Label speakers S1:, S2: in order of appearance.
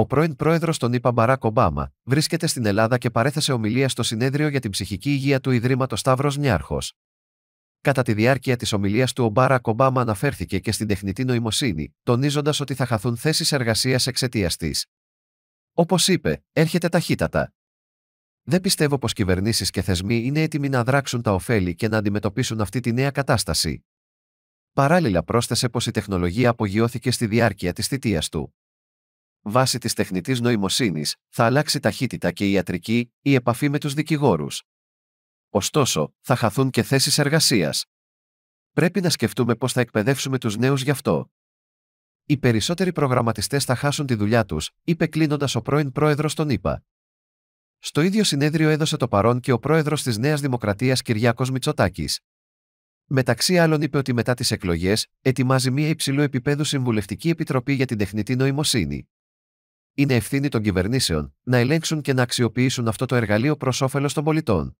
S1: Ο πρώην πρόεδρος των ΗΠΑ Μπαράκ Ομπάμα βρίσκεται στην Ελλάδα και παρέθεσε ομιλία στο συνέδριο για την ψυχική υγεία του Ιδρύματος Σταύρος Νιάρχος. Κατά τη διάρκεια της ομιλίας του, ο Μπάρακ Ομπάμα αναφέρθηκε και στην τεχνητή νοημοσύνη, τονίζοντας ότι θα χαθούν θέσεις εργασίας εξαιτίας της. Όπως είπε, έρχεται ταχύτατα. Δεν πιστεύω πως κυβερνήσεις και θεσμοί είναι έτοιμοι να δράξουν τα ωφέλη και να αντιμετωπίσουν αυτή τη νέα κατάσταση. Παράλληλα, πρόσθεσε πως η τεχνολογία απογειώθηκε στη διάρκεια της θητείας του βάσει της τεχνητής νοημοσύνης, θα αλλάξει ταχύτητα και η ιατρική, η επαφή με τους δικηγόρους. Ωστόσο, θα χαθούν και θέσεις εργασίας. Πρέπει να σκεφτούμε πώς θα εκπαιδεύσουμε τους νέους γι' αυτό. Οι περισσότεροι προγραμματιστές θα χάσουν τη δουλειά τους, είπε κλείνοντας ο πρώην πρόεδρος των ΗΠΑ. Στο ίδιο συνέδριο έδωσε το παρόν και ο πρόεδρος της Νέας Δημοκρατίας Κυριάκος Μητσοτάκης. Μεταξύ άλλων, είπε ότι μετά τις εκλογές ετοιμάζει μια υψηλού επίπεδου συμβουλευτική επιτροπή για την τεχνητή νοημοσύνη είναι ευθύνη των κυβερνήσεων να ελέγξουν και να αξιοποιήσουν αυτό το εργαλείο προς όφελος των πολιτών.